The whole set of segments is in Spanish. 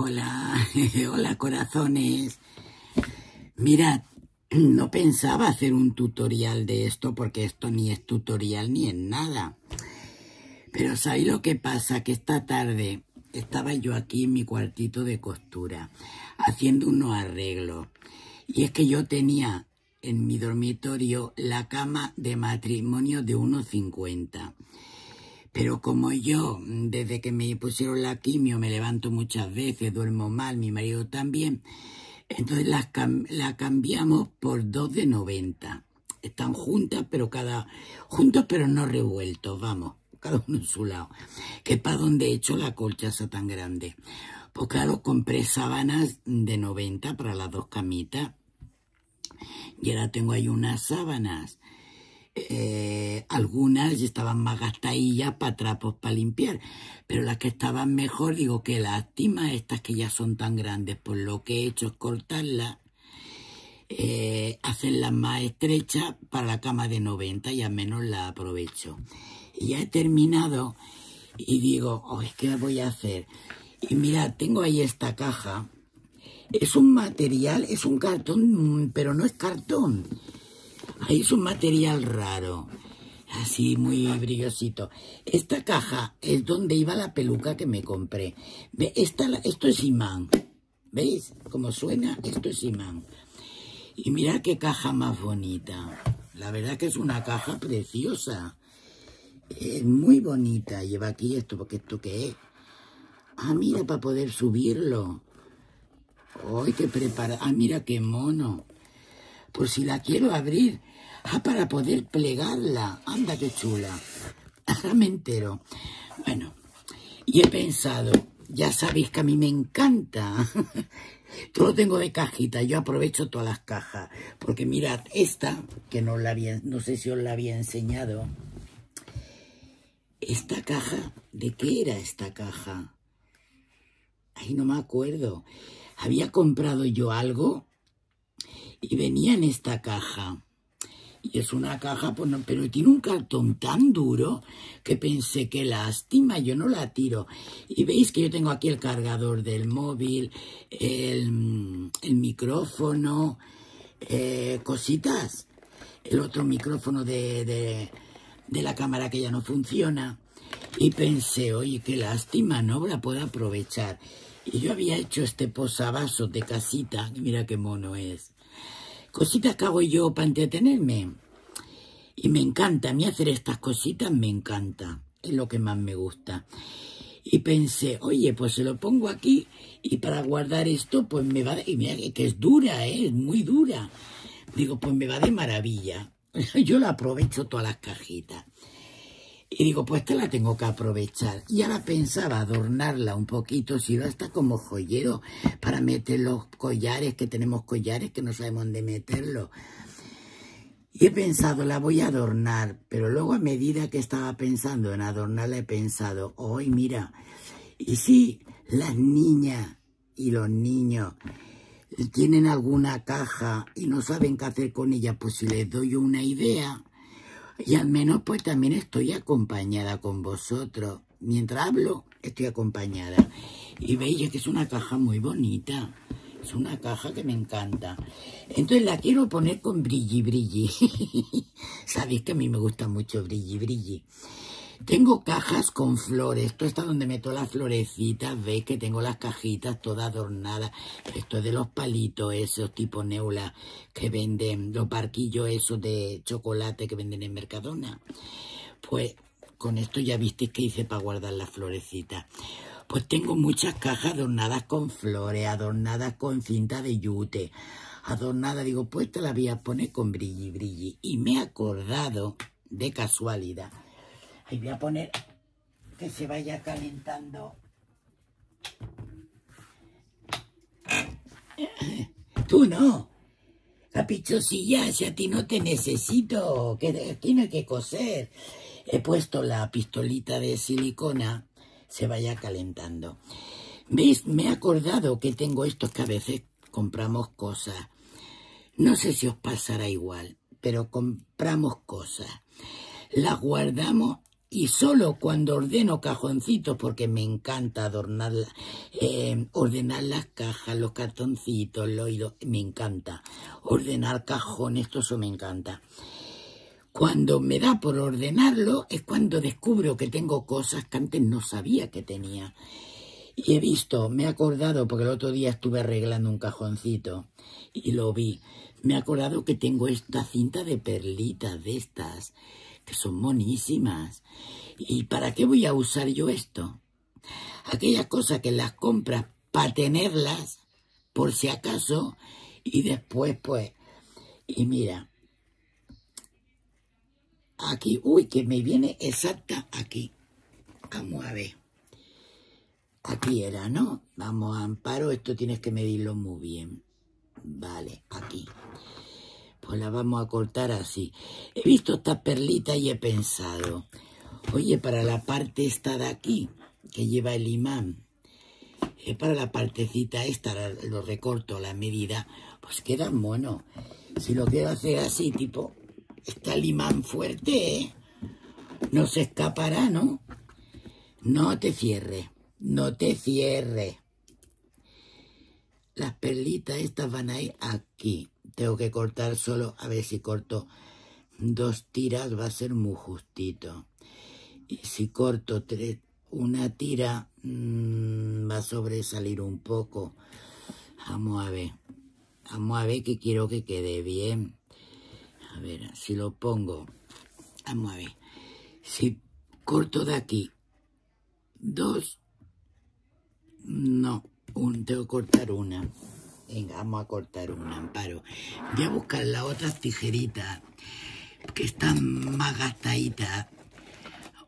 Hola, hola corazones. Mirad, no pensaba hacer un tutorial de esto porque esto ni es tutorial ni es nada. Pero ¿sabéis lo que pasa? Que esta tarde estaba yo aquí en mi cuartito de costura haciendo unos arreglos. Y es que yo tenía en mi dormitorio la cama de matrimonio de 1,50 pero como yo, desde que me pusieron la quimio, me levanto muchas veces, duermo mal, mi marido también, entonces la, cambiamos por dos de 90. Están juntas, pero cada. juntos, pero no revueltos, vamos, cada uno en su lado. Que para donde he hecho la colchaza tan grande. Pues claro, compré sábanas de 90 para las dos camitas. Y ahora tengo ahí unas sábanas eh, algunas estaban más gastadillas para trapos para limpiar, pero las que estaban mejor, digo que lástima estas que ya son tan grandes, pues lo que he hecho es cortarlas, eh, hacerlas más estrechas para la cama de 90 y al menos la aprovecho. Y ya he terminado y digo, oh, es que voy a hacer. Y mira, tengo ahí esta caja. Es un material, es un cartón, pero no es cartón Ahí es un material raro. Así, muy brillosito. Esta caja es donde iba la peluca que me compré. esto es imán. ¿Veis? Como suena, esto es imán. Y mira qué caja más bonita. La verdad que es una caja preciosa. Es muy bonita. Lleva aquí esto, porque esto qué es. Ah, mira, para poder subirlo. ¡Ay, qué preparado! Ah, mira qué mono. ...por pues si la quiero abrir, ah, para poder plegarla. Anda, que chula. me entero. Bueno, y he pensado, ya sabéis que a mí me encanta. Todo tengo de cajita, yo aprovecho todas las cajas. Porque mirad, esta, que no, la había, no sé si os la había enseñado. Esta caja, ¿de qué era esta caja? ...ahí no me acuerdo. Había comprado yo algo y venía en esta caja. Y es una caja, pues, pero tiene un cartón tan duro que pensé que lástima, yo no la tiro. Y veis que yo tengo aquí el cargador del móvil, el, micrófono, eh, cositas. El otro micrófono de, la cámara que ya no funciona. Y pensé, oye, qué lástima, no la puedo aprovechar. Y yo había hecho este posavasos de casita, mira qué mono es cositas que hago yo para entretenerme. Y me encanta, a mí hacer estas cositas me encanta, es lo que más me gusta. Y pensé, oye, pues se lo pongo aquí y para guardar esto, pues me va de... Y mira que es dura, ¿eh? es muy dura. Digo, pues me va de maravilla. Yo la aprovecho todas las cajitas. Y digo, pues te la tengo que aprovechar. Y ahora pensaba adornarla un poquito, si va hasta como joyero, para meter los collares, que tenemos collares que no sabemos dónde meterlo Y he pensado, la voy a adornar, pero luego a medida que estaba pensando en adornarla, he pensado, hoy mira, y si las niñas y los niños tienen alguna caja y no saben qué hacer con ella, pues si les doy una idea y al menos pues también estoy acompañada con vosotros. Mientras hablo, estoy acompañada. Y veis que es una caja muy bonita. Es una caja que me encanta. Entonces la quiero poner con brilli brilli. Sabéis que a mí me gusta mucho brilli brilli. Tengo cajas con flores. Esto está donde meto las florecitas. Veis que tengo las cajitas todas adornadas. Esto es de los palitos esos tipo neula que venden, los parquillos esos de chocolate que venden en Mercadona. Pues con esto ya visteis que hice para guardar las florecitas. Pues tengo muchas cajas adornadas con flores, adornadas con cinta de yute, adornadas, digo, pues te la voy a poner con brilli brilli. Y me he acordado, de casualidad, y voy a poner que se vaya calentando. Tú no. Caprichosilla, si a ti no te necesito, que tiene que coser. He puesto la pistolita de silicona, se vaya calentando. ¿Veis? Me he acordado que tengo estos que a veces compramos cosas. No sé si os pasará igual, pero compramos cosas. Las guardamos y solo cuando ordeno cajoncitos, porque me encanta adornar, eh, ordenar las cajas, los cartoncitos, los oídos, me encanta. Ordenar cajones, esto eso me encanta. Cuando me da por ordenarlo es cuando descubro que tengo cosas que antes no sabía que tenía. Y he visto, me he acordado, porque el otro día estuve arreglando un cajoncito y lo vi, me he acordado que tengo esta cinta de perlitas de estas que son monísimas. ¿Y para qué voy a usar yo esto? ...aquellas cosas que las compras para tenerlas, por si acaso, y después, pues, y mira, aquí, uy, que me viene exacta aquí. Vamos a ver. Aquí era, ¿no? Vamos a amparo, esto tienes que medirlo muy bien. Vale, aquí. Pues la vamos a cortar así. He visto esta perlita y he pensado, oye, para la parte esta de aquí, que lleva el imán, es eh, para la partecita esta, lo recorto, a la medida, pues queda bueno. Si lo quiero hacer así, tipo, está el imán fuerte, ¿eh? No se escapará, ¿no? No te cierre no te cierre Las perlitas estas van a ir aquí. Tengo que cortar solo, a ver si corto dos tiras va a ser muy justito. Y si corto tres, una tira mm, va a sobresalir un poco. Vamos a ver. Vamos a ver que quiero que quede bien. A ver, si lo pongo. Vamos a ver. Si corto de aquí dos, no, un, tengo que cortar una. Venga, vamos a cortar un amparo. Voy a buscar las otras tijeritas que están más gastaditas.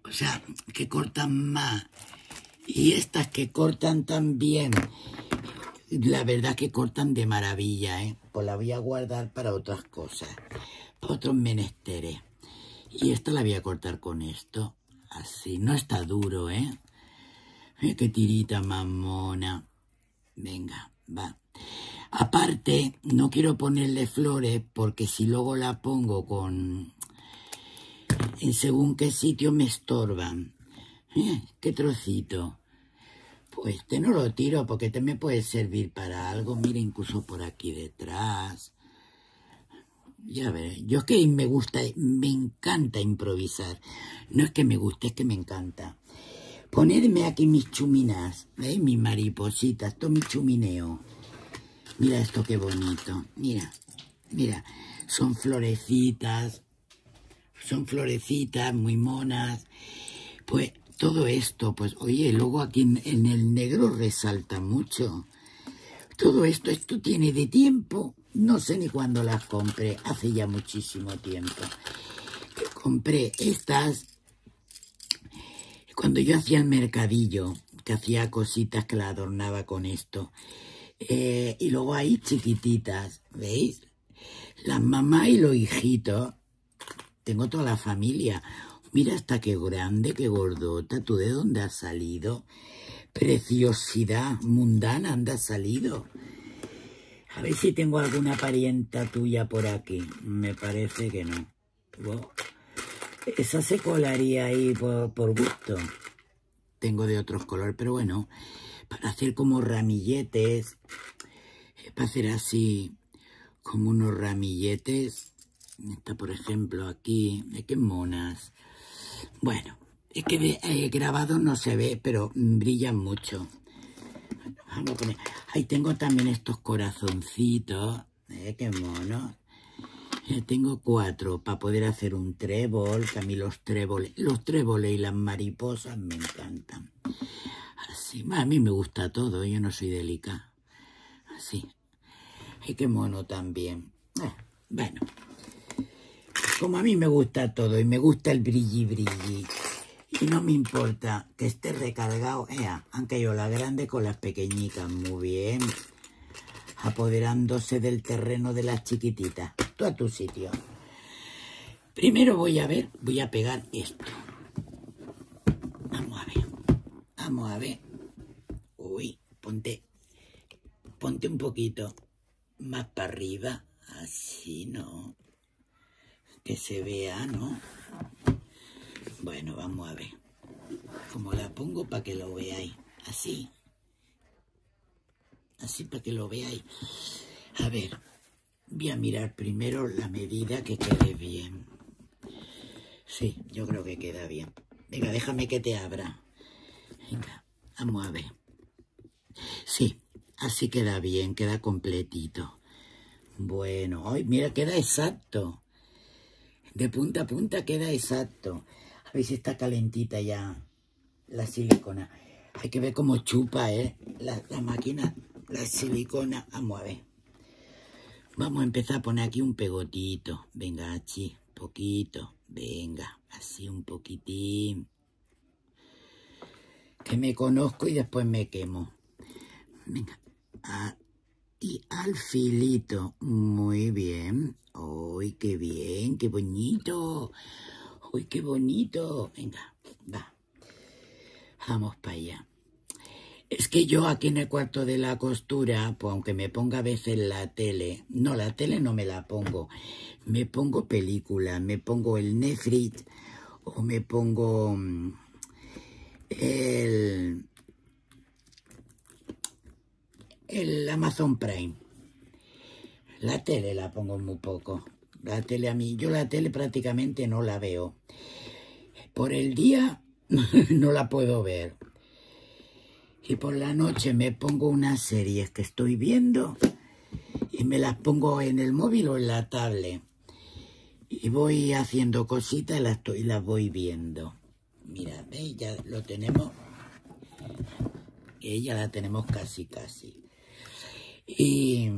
O sea, que cortan más. Y estas que cortan tan bien. La verdad que cortan de maravilla, ¿eh? Pues la voy a guardar para otras cosas. Para otros menesteres. Y esta la voy a cortar con esto. Así. No está duro, ¿eh? qué tirita mamona. Venga. Va. Aparte, no quiero ponerle flores porque si luego la pongo con... En según qué sitio me estorban. ¿Eh? ¿Qué trocito? Pues este no lo tiro porque este me puede servir para algo. Mira, incluso por aquí detrás. Ya veré. Yo es que me gusta, me encanta improvisar. No es que me guste, es que me encanta. Ponerme aquí mis chuminas, ¿veis? Mis maripositas, todo mi chumineo. Mira esto qué bonito. Mira, mira. Son florecitas. Son florecitas muy monas. Pues todo esto, pues oye, luego aquí en, el negro resalta mucho. Todo esto, esto tiene de tiempo. No sé ni cuándo las compré. Hace ya muchísimo tiempo. compré estas cuando yo hacía el mercadillo, que hacía cositas que la adornaba con esto, eh, y luego ahí chiquititas, ¿veis? Las mamás y los hijitos, tengo toda la familia. Mira hasta qué grande, qué gordota, tú de dónde has salido. Preciosidad mundana, ¿dónde salido? A ver si tengo alguna parienta tuya por aquí. Me parece que no. Esa se colaría ahí por, gusto. Tengo de otros colores, pero bueno, para hacer como ramilletes, eh, para hacer así como unos ramilletes. Esta, por ejemplo, aquí, es que monas. Bueno, es que eh, grabado no se ve, pero brillan mucho. Ahí tengo también estos corazoncitos. Que eh, qué mono. Tengo cuatro para poder hacer un trébol, que a mí los tréboles, los tréboles y las mariposas me encantan. Así, a mí me gusta todo, yo no soy delicada. Así. Y qué mono también. Ah, bueno, como a mí me gusta todo y me gusta el brilli brilli, y no me importa que esté recargado. Aunque yo la grande con las pequeñitas. Muy bien. Apoderándose del terreno de las chiquititas a tu sitio. Primero voy a ver, voy a pegar esto. Vamos a ver, vamos a ver. Uy, ponte, ponte un poquito más para arriba, así, ¿no? Que se vea, ¿no? Bueno, vamos a ver. Cómo la pongo para que lo veáis, así. Así para que lo veáis. A ver, Voy a mirar primero la medida que quede bien. Sí, yo creo que queda bien. Venga, déjame que te abra. Venga, a ver. Sí, así queda bien, queda completito. Bueno, hoy mira, queda exacto. De punta a punta queda exacto. A ver si está calentita ya la silicona. Hay que ver cómo chupa, ¿eh? La, la máquina, la silicona. Vamos a ver. Vamos a empezar a poner aquí un pegotito. Venga, así, poquito. Venga, así un poquitín. Que me conozco y después me quemo. Venga, y al filito. Muy bien. ¡Uy, qué bien! ¡Qué bonito! ¡Uy, qué bonito! Venga, va. Vamos para allá. Es que yo aquí en el cuarto de la costura, aunque me ponga a veces la tele, no, la tele no me la pongo, me pongo película, me pongo el Netflix o me pongo mm, el, el Amazon Prime. La tele la pongo muy poco. La tele a mí, yo la tele prácticamente no la veo. Por el día no la puedo ver y por la noche me pongo unas series que estoy viendo y me las pongo en el móvil o en la tablet. Y voy haciendo cositas y las, voy viendo. Mira, ¿veis? Ya lo tenemos. ella eh, ya la tenemos casi, casi. Y,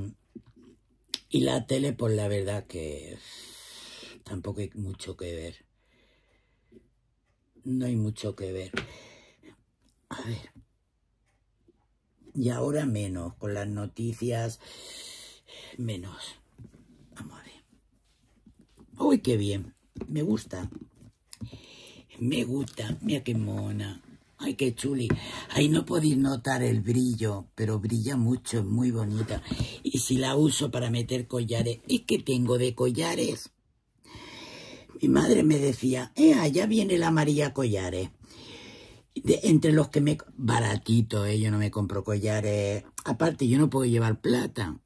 y la tele, pues la verdad que tampoco hay mucho que ver. No hay mucho que ver. A ver. Y ahora menos, con las noticias menos. Vamos ¡Uy, qué bien! Me gusta. Me gusta. Mira qué mona. ¡Ay, qué chuli! Ahí no podéis notar el brillo, pero brilla mucho, es muy bonita. Y si la uso para meter collares, es que tengo de collares. Mi madre me decía, ¡eh, ya viene la María Collares! entre los que me... Baratito, eh, yo no me compro collares. Aparte, yo no puedo llevar plata.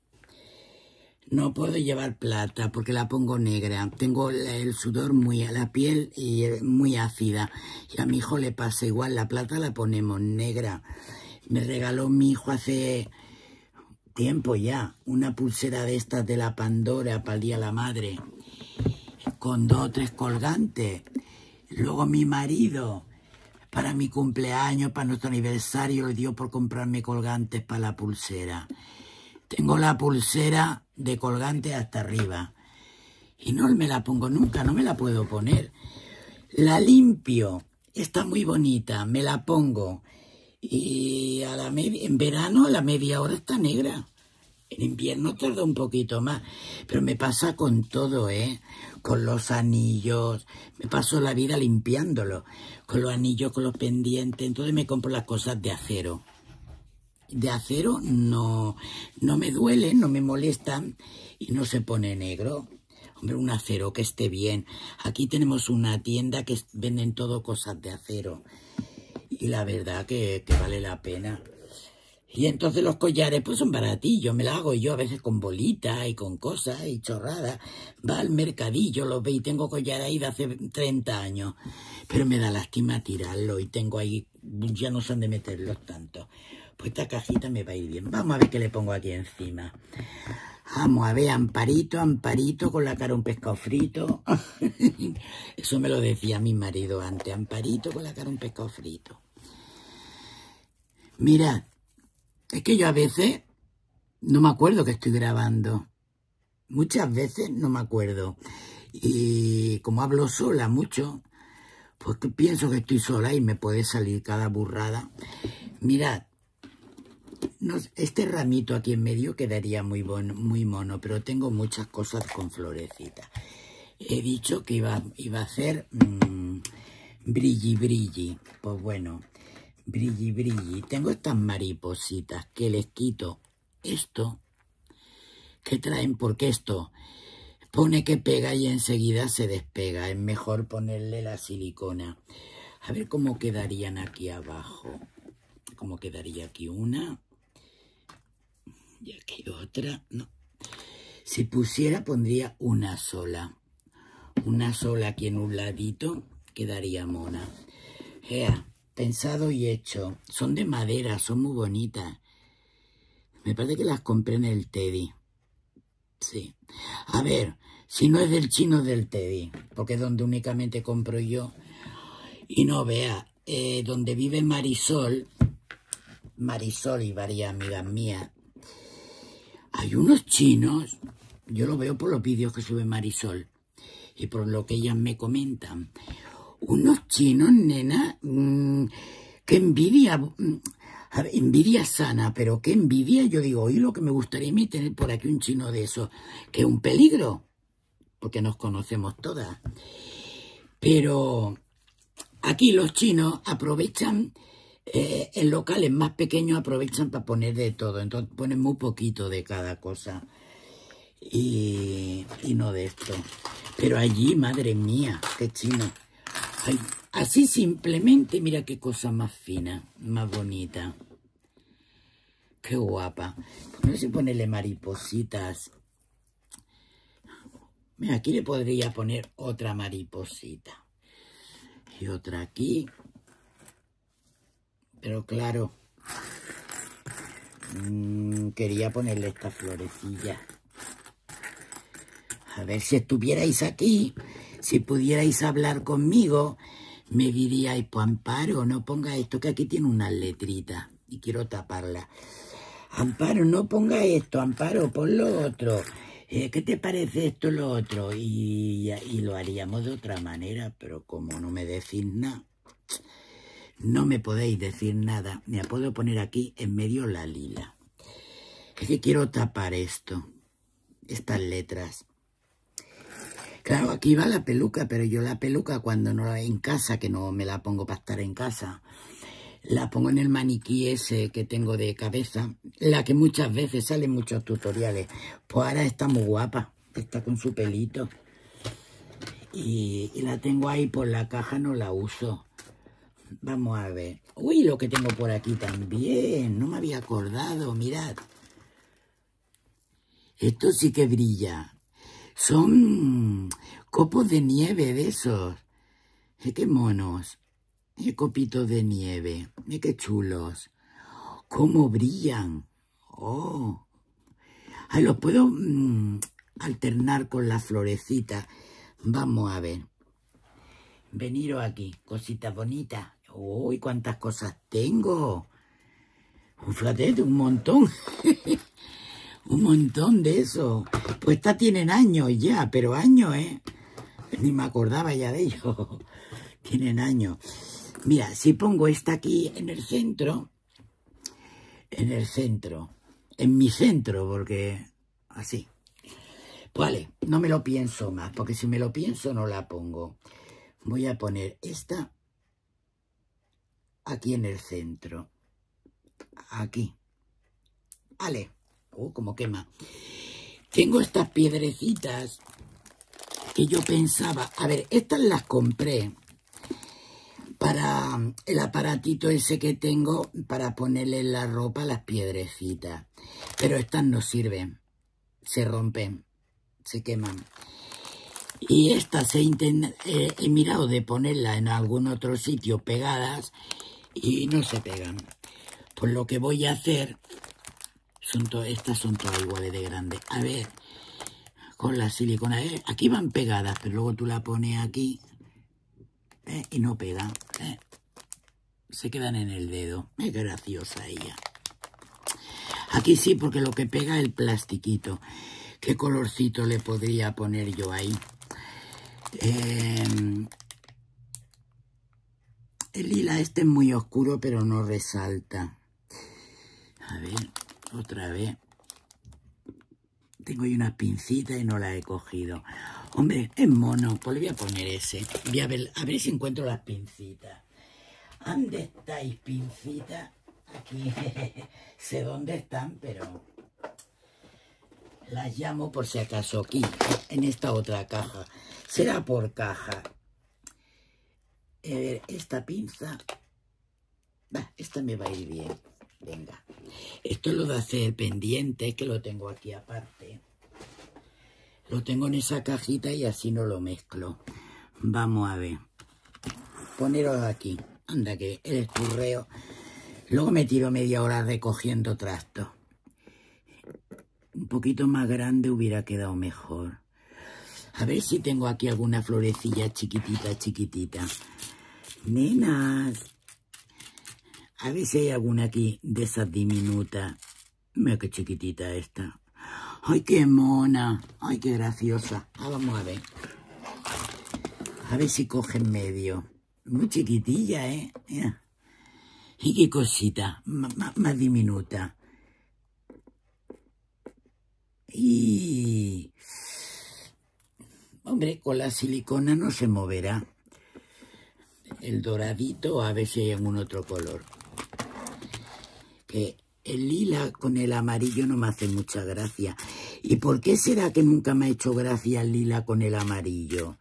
No puedo llevar plata porque la pongo negra. Tengo el sudor muy a la piel y eh, muy ácida. Y a mi hijo le pasa igual. La plata la ponemos negra. Me regaló mi hijo hace tiempo ya una pulsera de estas de la Pandora para el Día de la Madre. Con dos o tres colgantes. Luego mi marido para mi cumpleaños, para nuestro aniversario, Dios por comprarme colgantes para la pulsera. Tengo la pulsera de colgante hasta arriba. Y no me la pongo nunca, no me la puedo poner. La limpio, está muy bonita, me la pongo. Y a la en verano a la media hora está negra. En invierno tarda un poquito más. Pero me pasa con todo, ¿eh? con los anillos. Me paso la vida limpiándolo. Con los anillos, con los pendientes. Entonces me compro las cosas de acero. De acero no, no me duele, no me molestan y no se pone negro. Hombre, un acero que esté bien. Aquí tenemos una tienda que venden todo cosas de acero. Y la verdad que vale la pena. Y entonces los collares pues son baratillos, me la hago yo a veces con bolitas y con cosas y chorradas. Va al mercadillo, los ve y tengo collares ahí de hace 30 años. Pero me da lástima tirarlo y tengo ahí, ya no sé de meterlos tanto. Pues esta cajita me va a ir bien. Vamos a ver qué le pongo aquí encima. Vamos a ver, amparito, amparito, con la cara un pescado frito. Eso me lo decía mi marido antes, amparito con la cara un pescado frito. Mirad, es que yo a veces no me acuerdo que estoy grabando. Muchas veces no me acuerdo. Y como hablo sola mucho, pues pienso que estoy sola y me puede salir cada burrada. Mirad, este ramito aquí en medio quedaría muy, bon, muy mono, pero tengo muchas cosas con florecitas. He dicho que iba, iba a hacer mm, brilli brilli. Pues bueno, brilli, brilli. Tengo estas maripositas que les quito esto. que traen? Porque esto pone que pega y enseguida se despega. Es mejor ponerle la silicona. A ver cómo quedarían aquí abajo. Cómo quedaría aquí una. Y aquí otra. No. Si pusiera, pondría una sola. Una sola aquí en un ladito. Quedaría mona pensado y hecho. Son de madera, son muy bonitas. Me parece que las compré en el Teddy. Sí. A ver, si no es del chino, del Teddy, porque es donde únicamente compro yo. Y no vea, eh, donde vive Marisol, Marisol y varias amigas mías, hay unos chinos, yo lo veo por los vídeos que sube Marisol y por lo que ellas me comentan, unos chinos, nena. Mm, que envidia. Mm, envidia sana, pero qué envidia. Yo digo, y lo que me gustaría a mí tener por aquí un chino de eso. Que es un peligro. Porque nos conocemos todas. Pero aquí los chinos aprovechan. Eh, en locales más pequeños aprovechan para poner de todo. Entonces ponen muy poquito de cada cosa. Y, y no de esto. Pero allí, madre mía, qué chino así simplemente, mira qué cosa más fina, más bonita. Qué guapa. No sé si ponerle maripositas. Mira, aquí le podría poner otra mariposita. Y otra aquí. Pero claro, mm, quería ponerle esta florecilla. A ver si estuvierais aquí si pudierais hablar conmigo, me diríais, pues Amparo, no ponga esto, que aquí tiene una letrita y quiero taparla. Amparo, no ponga esto, Amparo, pon lo otro. Eh, ¿Qué te parece esto lo otro? Y, y, lo haríamos de otra manera, pero como no me decís nada, no me podéis decir nada. Me puedo poner aquí en medio la lila. Es que quiero tapar esto, estas letras. Claro, aquí va la peluca, pero yo la peluca cuando no la hay en casa, que no me la pongo para estar en casa, la pongo en el maniquí ese que tengo de cabeza, la que muchas veces sale en muchos tutoriales. Pues ahora está muy guapa, está con su pelito. y la tengo ahí por la caja, no la uso. Vamos a ver. Uy, lo que tengo por aquí también. No me había acordado, mirad. Esto sí que brilla. Son copos de nieve de esos. Eh, ¡Qué monos! ¡Qué eh, copitos de nieve! Eh, ¡Qué chulos! ¡Cómo brillan! ¡Oh! Ay, ah, los puedo mm, alternar con la florecita. Vamos a ver. Veniros aquí, cositas bonitas. ¡Uy, cuántas cosas tengo! ¡Un de un montón. un montón de eso. Pues estas tienen años ya, pero años, ¿eh? Ni me acordaba ya de ello. tienen años. Mira, si pongo esta aquí en el centro, en el centro, en mi centro, porque así. Pues vale, no me lo pienso más, porque si me lo pienso no la pongo. Voy a poner esta aquí en el centro. Aquí. Vale. Oh, como quema. Tengo estas piedrecitas que yo pensaba... A ver, estas las compré para el aparatito ese que tengo para ponerle la ropa las piedrecitas. Pero estas no sirven. Se rompen. Se queman. Y estas he, intentado eh, he mirado de ponerlas en algún otro sitio pegadas y no se pegan. Por pues lo que voy a hacer son estas son todas iguales de grandes. A ver, con la silicona. Eh, aquí van pegadas, pero luego tú la pones aquí eh, y no pega. Eh. Se quedan en el dedo. Es graciosa ella. Aquí sí, porque lo que pega es el plastiquito. ¿Qué colorcito le podría poner yo ahí? Em, el lila este es muy oscuro, pero no resalta. A ver, otra vez. Tengo ahí unas pincita y no las he cogido. Hombre, es mono. Pues le voy a poner ese. Voy a ver, si encuentro las pincitas. ¿Dónde estáis, pincita? Aquí. sé dónde están, pero... Las llamo por si acaso aquí, en esta otra caja. Será por caja. A ver, esta pinza... esta me va a ir bien. Venga, esto lo de hacer pendiente, que lo tengo aquí aparte. Lo tengo en esa cajita y así no lo mezclo. Vamos a ver. Poneros aquí. Anda, que el escurreo. Luego me tiro media hora recogiendo trastos. Un poquito más grande hubiera quedado mejor. A ver si tengo aquí alguna florecilla chiquitita, chiquitita. Nenas, a ver si hay alguna aquí de esas diminuta. Mira qué chiquitita esta. ¡Ay, qué mona! ¡Ay, qué graciosa! Ah, vamos a ver. A ver si coge en medio. Muy chiquitilla, ¿eh? Y qué cosita, más diminuta. Y... Hombre, con la silicona no se moverá. El doradito, a ver si hay algún otro color. Eh, el lila con el amarillo no me hace mucha gracia. ¿Y por qué será que nunca me ha hecho gracia el lila con el amarillo?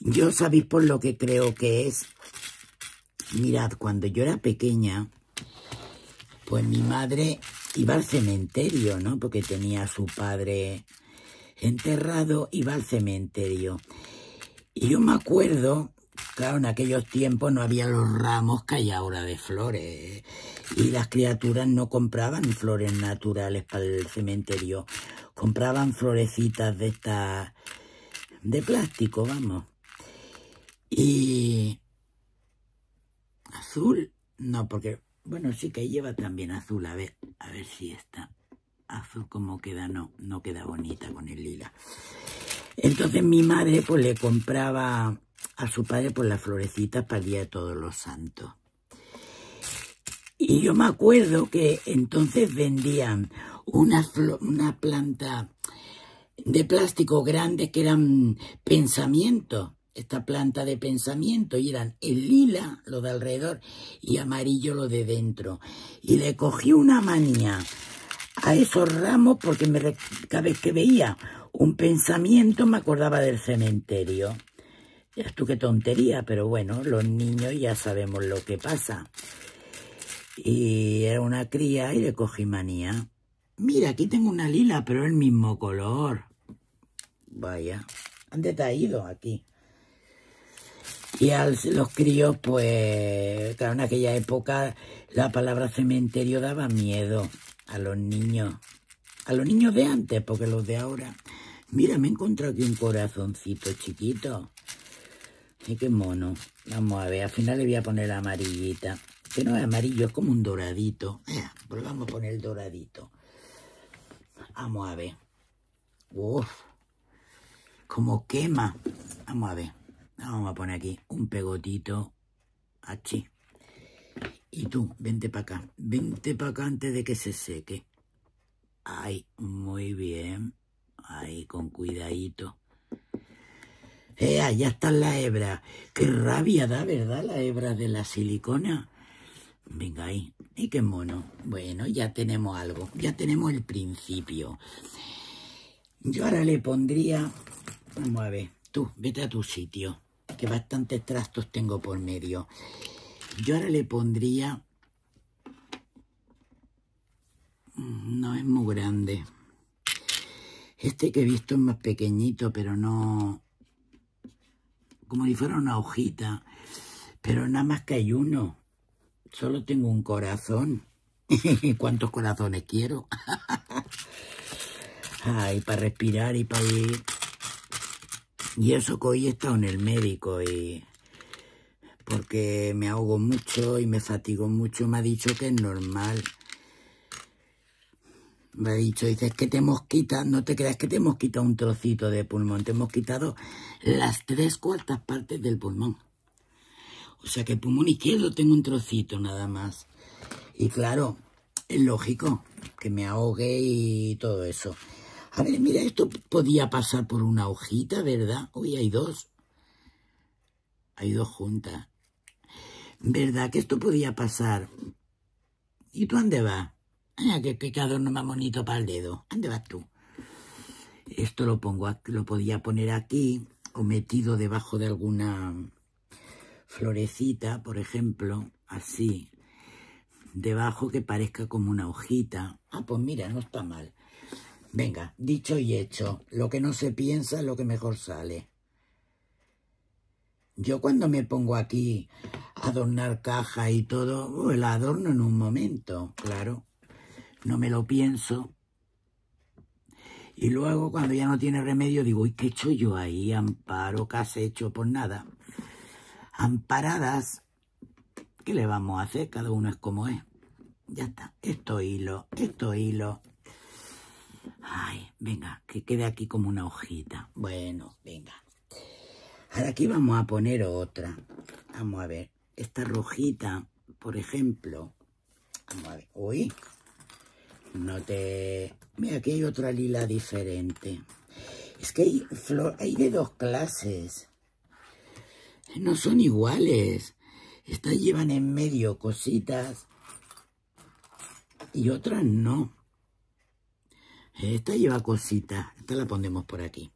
Yo sabéis por lo que creo que es. Mirad, cuando yo era pequeña, pues mi madre iba al cementerio, ¿no? Porque tenía a su padre enterrado, iba al cementerio. Y yo me acuerdo Claro, en aquellos tiempos no había los ramos que hay ahora de flores. Y las criaturas no compraban flores naturales para el cementerio. Compraban florecitas de esta de plástico, vamos. Y... azul. No, porque... Bueno, sí que lleva también azul. A ver, a ver si está. Azul como queda, no, no queda bonita con el lila. Entonces mi madre pues le compraba a su padre por las florecitas para el Día de Todos los Santos. Y yo me acuerdo que entonces vendían una, planta de plástico grande que eran pensamientos, esta planta de pensamiento, y eran el lila, lo de alrededor, y amarillo, lo de dentro. Y le cogí una manía a esos ramos porque me, cada vez que veía un pensamiento me acordaba del cementerio tú qué tontería, pero bueno, los niños ya sabemos lo que pasa. Y era una cría y le cogí manía. Mira, aquí tengo una lila, pero el mismo color. Vaya, han detallado aquí. Y a los críos, pues, claro, en aquella época la palabra cementerio daba miedo a los niños. A los niños de antes, porque los de ahora... Mira, me he encontrado aquí un corazoncito chiquito. Y qué mono. Vamos a ver, al final le voy a poner amarillita. Que no es amarillo, es como un doradito. Eh, vamos a poner el doradito. Vamos a ver. Uf. Como quema. Vamos a ver. Vamos a poner aquí un pegotito. Aquí. Y tú, vente para acá. Vente para acá antes de que se seque. Ay, muy bien. Ahí, con cuidadito. ¡Eh, Ya están la hebra. ¡Qué rabia da, verdad, la hebra de la silicona! Venga ahí. Y qué mono. Bueno, ya tenemos algo. Ya tenemos el principio. Yo ahora le pondría... Vamos a ver. Tú, vete a tu sitio. Que bastantes trastos tengo por medio. Yo ahora le pondría... Mm, no es muy grande. Este que he visto es más pequeñito, pero no como si fuera una hojita. Pero nada más que hay uno. Solo tengo un corazón. ¿Cuántos corazones quiero? Ay, para respirar y para ir. Y eso que hoy he estado en el médico y... Porque me ahogo mucho y me fatigo mucho. Me ha dicho que es normal me ha dicho, dices que te hemos quitado, no te creas que te hemos quitado un trocito de pulmón, te hemos quitado las tres cuartas partes del pulmón. O sea que el pulmón izquierdo tengo un trocito nada más. Y claro, es lógico que me ahogue y todo eso. A ver, mira, esto podía pasar por una hojita, ¿verdad? Hoy hay dos. Hay dos juntas. ¿Verdad que esto podía pasar? ¿Y tú dónde vas? que qué, adorno más bonito para el dedo. ¿Dónde vas tú? Esto lo pongo, lo podía poner aquí o metido debajo de alguna florecita, por ejemplo, así, debajo que parezca como una hojita. Ah, pues mira, no está mal. Venga, dicho y hecho, lo que no se piensa es lo que mejor sale. Yo cuando me pongo aquí a adornar caja y todo, el oh, la adorno en un momento, claro no me lo pienso. Y luego cuando ya no tiene remedio digo, ¿y qué he hecho yo ahí, Amparo? ¿Qué has hecho? por pues nada. Amparadas, ¿qué le vamos a hacer? Cada uno es como es. Ya está. Esto hilo, esto hilo. Ay, venga, que quede aquí como una hojita. Bueno, venga. Ahora aquí vamos a poner otra. Vamos a ver. Esta rojita, por ejemplo. Vamos a ver. Uy, no te... Mira, aquí hay otra lila diferente. Es que hay, flor... hay de dos clases. No son iguales. Estas llevan en medio cositas y otras no. Esta lleva cositas. Esta la pondemos por aquí.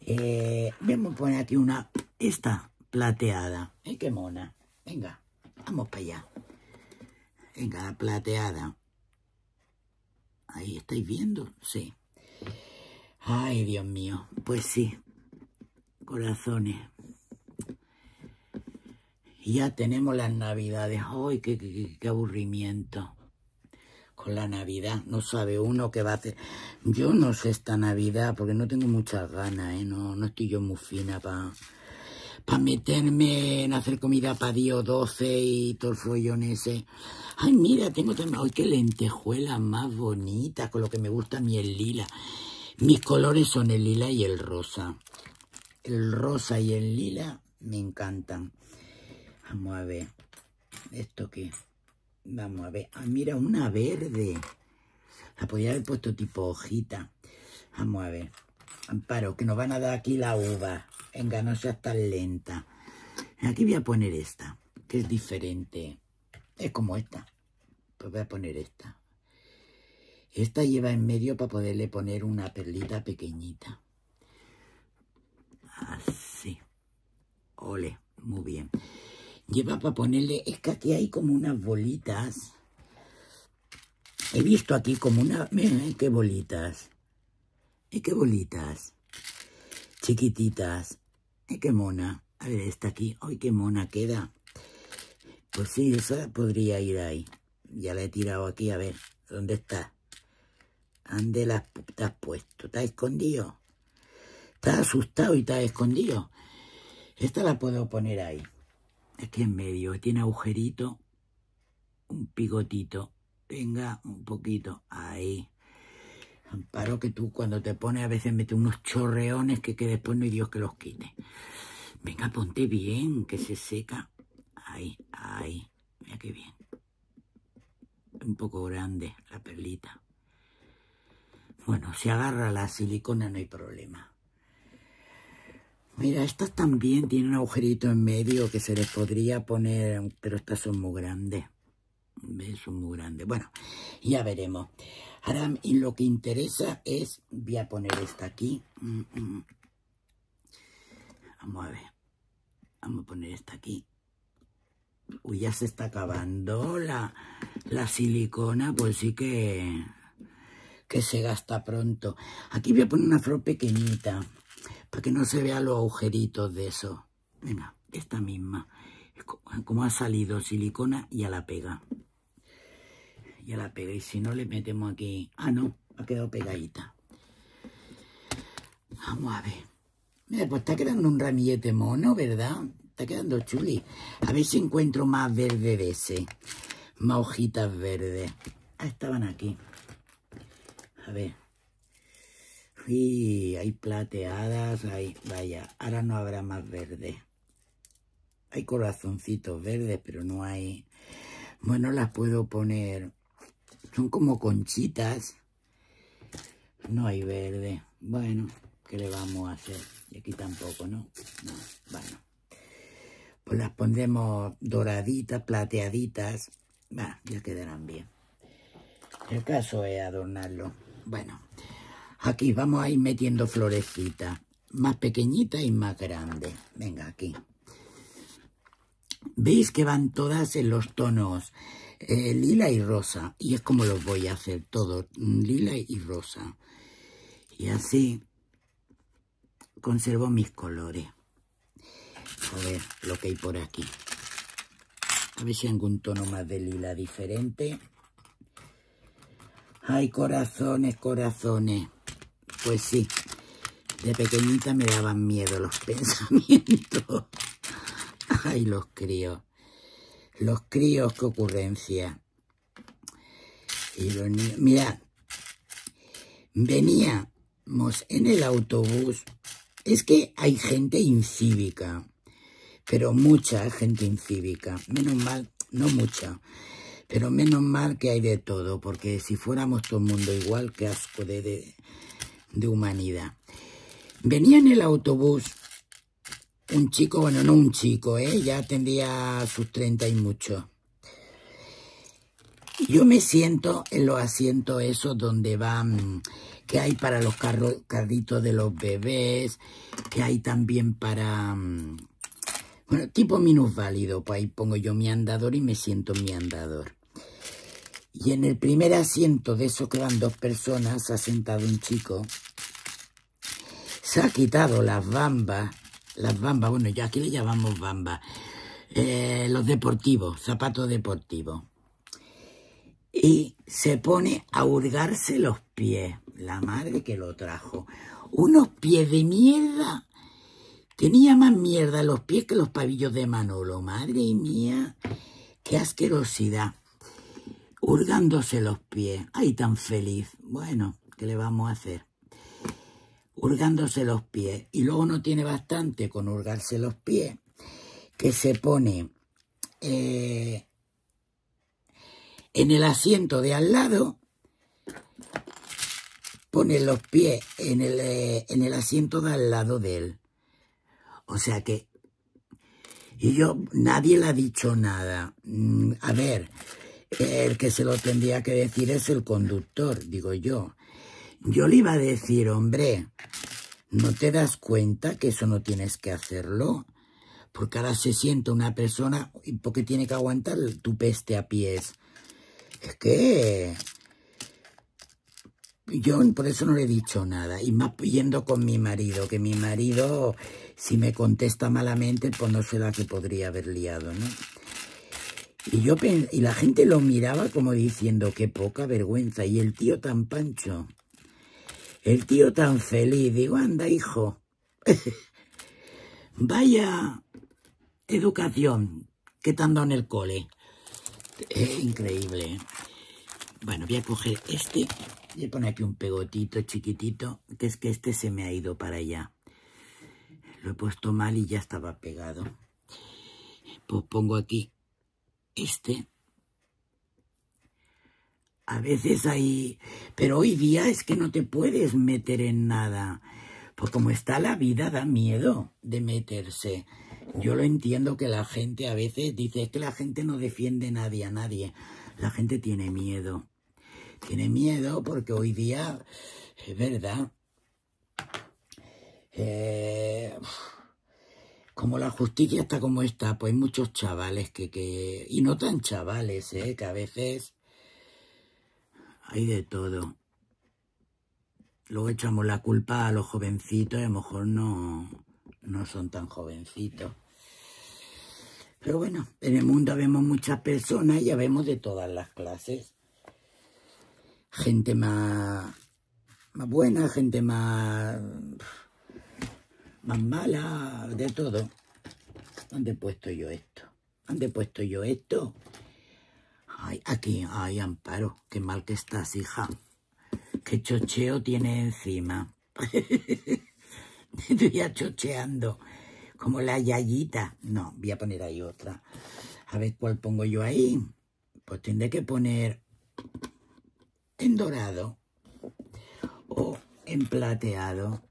Eh, vamos a poner aquí una... Esta plateada. ¡Qué mona! Venga, vamos para allá. Venga, la plateada. Ahí estáis viendo, sí. Ay, Dios mío, pues sí, corazones. Ya tenemos las navidades. Ay, qué, aburrimiento. Con la Navidad, no sabe uno qué va a hacer. Yo no sé esta Navidad, porque no tengo muchas ganas, ¿eh? No, no estoy yo muy fina para para meterme en hacer comida para Dios 12 y todo ese. Ay, mira, tengo también... Ay, qué lentejuela más bonita. con lo que me gusta a mí el lila. Mis colores son el lila y el rosa. El rosa y el lila me encantan. Vamos a ver. ¿Esto qué? Vamos a ver. Ah, mira, una verde. La podría haber puesto tipo hojita. Vamos a ver. Amparo, que nos van a dar aquí la uva enganosa tan lenta. Aquí voy a poner esta, que es diferente. Es como esta. Pues voy a poner esta. Esta lleva en medio para poderle poner una perlita pequeñita. Así. Ole, muy bien. Lleva para ponerle... Es que aquí hay como unas bolitas. He visto aquí como una... Miren, qué bolitas. Y qué bolitas. Chiquititas qué mona. A ver, esta aquí. Ay, qué mona queda. Pues sí, esa podría ir ahí. Ya la he tirado aquí, a ver. ¿Dónde está? ¿Dónde la has puesto? ¿Está escondido? ¿Está asustado y está escondido? Esta la puedo poner ahí. Es que en medio. Tiene agujerito. Un picotito. Venga, un poquito. Ahí. Amparo, que tú cuando te pones a veces metes unos chorreones que, que después no hay Dios que los quite. Venga, ponte bien, que se seca. Ahí, ahí. Mira qué bien. Un poco grande la perlita. Bueno, si agarra la silicona no hay problema. Mira, estas también tienen un agujerito en medio que se les podría poner, pero estas son muy grandes. ¿Ves? Son muy grandes. Bueno, ya veremos y lo que interesa es, voy a poner esta aquí. Mm, mm. Vamos a ver. Vamos a poner esta aquí. Uy, ya se está acabando la, silicona, pues sí que, que se gasta pronto. Aquí voy a poner una flor pequeñita, para que no se vea los agujeritos de eso. Venga, esta misma. Como ha salido silicona y a la pega ya la pegué. Si no, le metemos aquí. Ah, no, ha quedado pegadita. Vamos a ver. Mira, pues está quedando un ramillete mono, ¿verdad? Está quedando chuli. A ver si encuentro más verde de ese. Más hojitas verdes. Ah, estaban aquí. A ver. Y hay plateadas, ahí vaya, ahora no habrá más verde. Hay corazoncitos verdes, pero no hay... Bueno, las puedo poner son como conchitas. No hay verde. Bueno, ¿qué le vamos a hacer? Y aquí tampoco, ¿no? bueno. Pues las pondremos doraditas, plateaditas. Va, ya quedarán bien. El caso es adornarlo. Bueno, aquí vamos a ir metiendo florecitas. Más pequeñitas y más grandes. Venga, aquí. ¿Veis que van todas en los tonos eh, lila y rosa. Y es como los voy a hacer todos, mm, lila y rosa. Y así conservo mis colores. A ver lo que hay por aquí. A ver si hay algún tono más de lila diferente. ¡Ay, corazones, corazones! Pues sí, de pequeñita me daban miedo los pensamientos. ¡Ay, los críos! Los críos, qué ocurrencia. Y mirad, veníamos en el autobús. Es que hay gente incívica, pero mucha gente incívica. Menos mal, no mucha, pero menos mal que hay de todo, porque si fuéramos todo el mundo igual, qué asco de, de humanidad. Venía en el autobús un chico, bueno, no un chico, ¿eh? Ya tendría sus 30 y mucho. Yo me siento en los asientos esos donde van, que hay para los carritos de los bebés, que hay también para, mm, bueno, tipo minusválido, pues ahí pongo yo mi andador y me siento mi andador. Y en el primer asiento de esos que van dos personas, ha sentado un chico, se ha quitado las bambas las bambas, bueno, ya aquí le llamamos bambas, eh, los deportivos, zapatos deportivos. Y se pone a hurgarse los pies, la madre que lo trajo. Unos pies de mierda. Tenía más mierda los pies que los pabillos de Manolo, madre mía, qué asquerosidad. Hurgándose los pies, ay tan feliz. Bueno, ¿qué le vamos a hacer? hurgándose los pies. Y luego no tiene bastante con hurgarse los pies, que se pone eh, en el asiento de al lado, pone los pies en el, eh, en el asiento de al lado de él. O sea que y yo, nadie le ha dicho nada. Mm, a ver, el que se lo tendría que decir es el conductor, digo yo. Yo le iba a decir, hombre, ¿no te das cuenta que eso no tienes que hacerlo? Porque ahora se siente una persona y porque tiene que aguantar tu peste a pies. Es que... Yo por eso no le he dicho nada. Y más yendo con mi marido, que mi marido, si me contesta malamente, pues no sé la que podría haber liado, ¿no? Y, yo y la gente lo miraba como diciendo, qué poca vergüenza. Y el tío tan pancho. El tío tan feliz. Digo, anda, hijo. Vaya educación que te en el cole. Es increíble. Bueno, voy a coger este. a poner aquí un pegotito chiquitito, que es que este se me ha ido para allá. Lo he puesto mal y ya estaba pegado. Pues pongo aquí este a veces hay... pero hoy día es que no te puedes meter en nada. Pues como está la vida, da miedo de meterse. Yo lo entiendo que la gente a veces dice, es que la gente no defiende nadie a nadie. La gente tiene miedo. Tiene miedo porque hoy día, es verdad, eh, como la justicia está como está, pues muchos chavales que, que y no tan chavales, eh, que a veces hay de todo. Luego echamos la culpa a los jovencitos, a lo mejor no, no son tan jovencitos. Pero bueno, en el mundo vemos muchas personas y ya vemos de todas las clases. Gente más, más buena, gente más, más mala, de todo. ¿Dónde he puesto yo esto? ¿Dónde he puesto yo esto? Ay, aquí, ay, Amparo, qué mal que estás, hija. Qué chocheo tiene encima. Estoy ya chocheando, como la yayita. No, voy a poner ahí otra. A ver cuál pongo yo ahí. Pues tendré que poner en dorado o en plateado.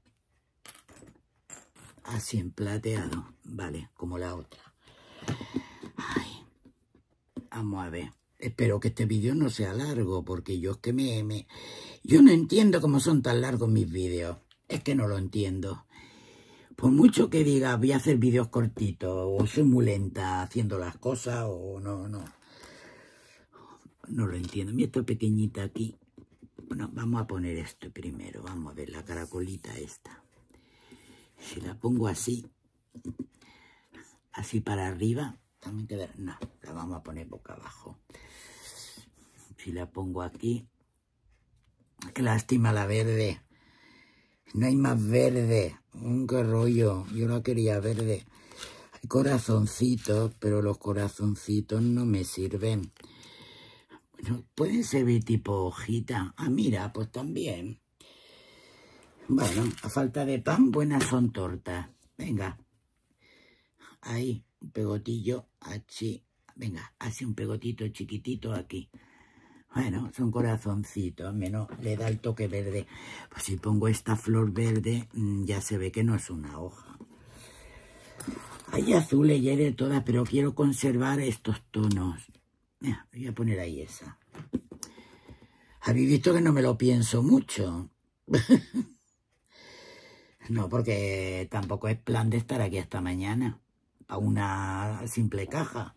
Así, en plateado. Vale, como la otra. Ay, vamos a ver. Espero que este vídeo no sea largo, porque yo es que me, Yo no entiendo cómo son tan largos mis vídeos. Es que no lo entiendo. Por mucho que diga, voy a hacer vídeos cortitos, o soy muy lenta haciendo las cosas, o no, no. No lo entiendo. Mira esta pequeñita aquí. Bueno, vamos a poner esto primero. Vamos a ver la caracolita esta. Si la pongo así, así para arriba, también que ver. No, la vamos a poner boca abajo. Si la pongo aquí. Qué lástima la verde. No hay más verde. Un qué rollo. Yo la quería verde. Hay corazoncitos, pero los corazoncitos no me sirven. Bueno, pueden servir tipo hojita. Ah, mira, pues también. Bueno, a falta de pan, buenas son tortas. Venga ahí, un pegotillo así, venga, así un pegotito chiquitito aquí. Bueno, son corazoncitos, al menos le da el toque verde. Pues si pongo esta flor verde, mm, ya se ve que no es una hoja. Hay azules y hay de todas, pero quiero conservar estos tonos. Mira, voy a poner ahí esa. Habéis visto que no me lo pienso mucho. no, porque tampoco es plan de estar aquí hasta mañana a una simple caja.